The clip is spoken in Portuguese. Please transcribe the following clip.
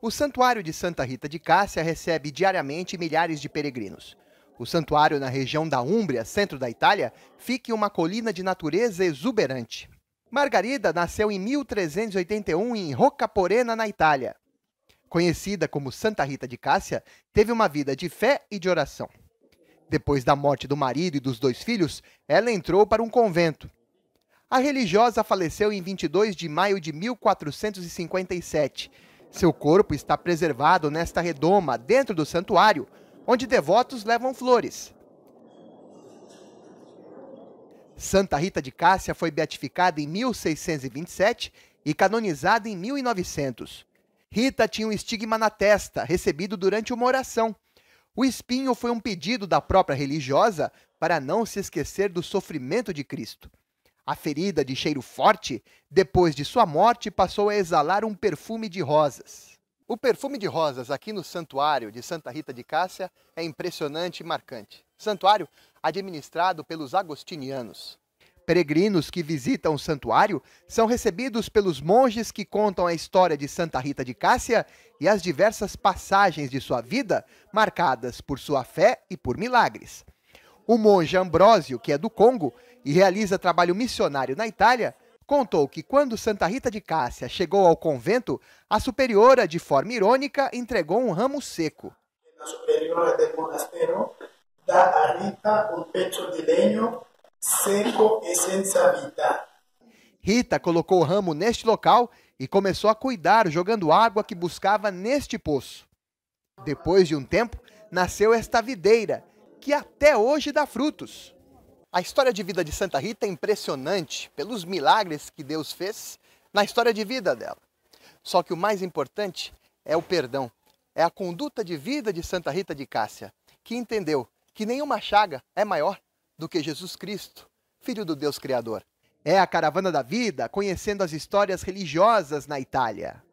O Santuário de Santa Rita de Cássia recebe diariamente milhares de peregrinos. O santuário na região da Úmbria, centro da Itália, fica em uma colina de natureza exuberante. Margarida nasceu em 1381 em Roccaporena, na Itália. Conhecida como Santa Rita de Cássia, teve uma vida de fé e de oração. Depois da morte do marido e dos dois filhos, ela entrou para um convento. A religiosa faleceu em 22 de maio de 1457 seu corpo está preservado nesta redoma, dentro do santuário, onde devotos levam flores. Santa Rita de Cássia foi beatificada em 1627 e canonizada em 1900. Rita tinha um estigma na testa, recebido durante uma oração. O espinho foi um pedido da própria religiosa para não se esquecer do sofrimento de Cristo. A ferida de cheiro forte, depois de sua morte, passou a exalar um perfume de rosas. O perfume de rosas aqui no Santuário de Santa Rita de Cássia é impressionante e marcante. Santuário administrado pelos agostinianos. Peregrinos que visitam o santuário são recebidos pelos monges que contam a história de Santa Rita de Cássia e as diversas passagens de sua vida, marcadas por sua fé e por milagres. O monge Ambrósio, que é do Congo, e realiza trabalho missionário na Itália, contou que quando Santa Rita de Cássia chegou ao convento, a superiora, de forma irônica, entregou um ramo seco. A superiora do monastério dá a Rita um peito de lenho seco e sem vida. Rita colocou o ramo neste local e começou a cuidar jogando água que buscava neste poço. Depois de um tempo, nasceu esta videira, que até hoje dá frutos. A história de vida de Santa Rita é impressionante pelos milagres que Deus fez na história de vida dela. Só que o mais importante é o perdão, é a conduta de vida de Santa Rita de Cássia, que entendeu que nenhuma chaga é maior do que Jesus Cristo, Filho do Deus Criador. É a caravana da vida conhecendo as histórias religiosas na Itália.